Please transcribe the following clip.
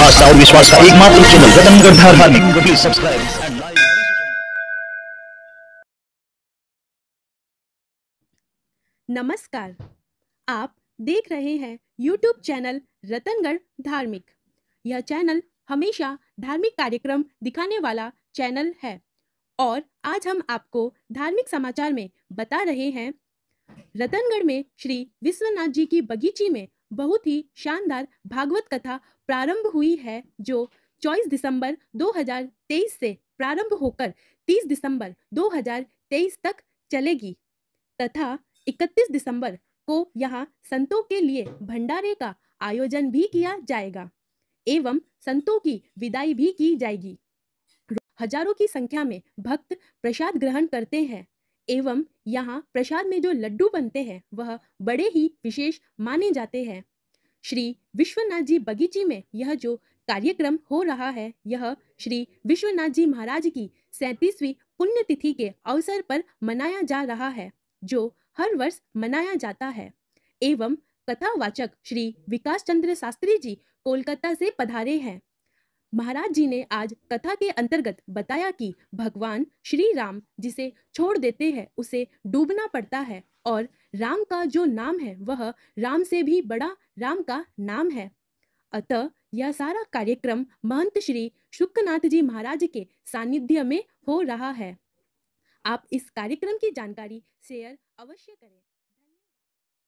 आस्था और विश्वास का एकमात्र चैनल रतनगढ़ धारावाहिक नमस्कार आप देख रहे हैं YouTube चैनल रतनगढ़ धार्मिक यह चैनल हमेशा धार्मिक कार्यक्रम दिखाने वाला चैनल है और आज हम आपको धार्मिक समाचार में बता रहे हैं रतनगढ़ में श्री विश्वनाथ जी की बगीची में बहुत ही शानदार भागवत कथा प्रारंभ हुई है जो 24 दिसंबर 2023 से प्रारंभ होकर 30 दिसंबर 2023 तक चलेगी तथा 31 दिसंबर को यहाँ संतों के लिए भंडारे का आयोजन भी किया जाएगा एवं संतों की विदाई भी की जाएगी हजारों की संख्या में भक्त प्रसाद ग्रहण करते हैं एवं यहाँ प्रसाद में जो लड्डू बनते हैं वह बड़े ही विशेष माने जाते हैं श्री विश्वनाथ जी बगीची में यह जो कार्यक्रम हो रहा है यह श्री विश्वनाथ जी महाराज की सैतीसवीं पुण्यतिथि के अवसर पर मनाया जा रहा है जो हर वर्ष मनाया जाता है एवं कथावाचक श्री विकास चंद्र शास्त्री जी कोलकाता से पधारे हैं महाराज जी ने आज कथा के अंतर्गत बताया कि भगवान श्री राम जिसे छोड़ देते हैं उसे डूबना पड़ता है और राम का जो नाम है वह राम से भी बड़ा राम का नाम है अतः यह सारा कार्यक्रम महंत श्री शुक्रनाथ जी महाराज के सानिध्य में हो रहा है आप इस कार्यक्रम की जानकारी शेयर अवश्य करें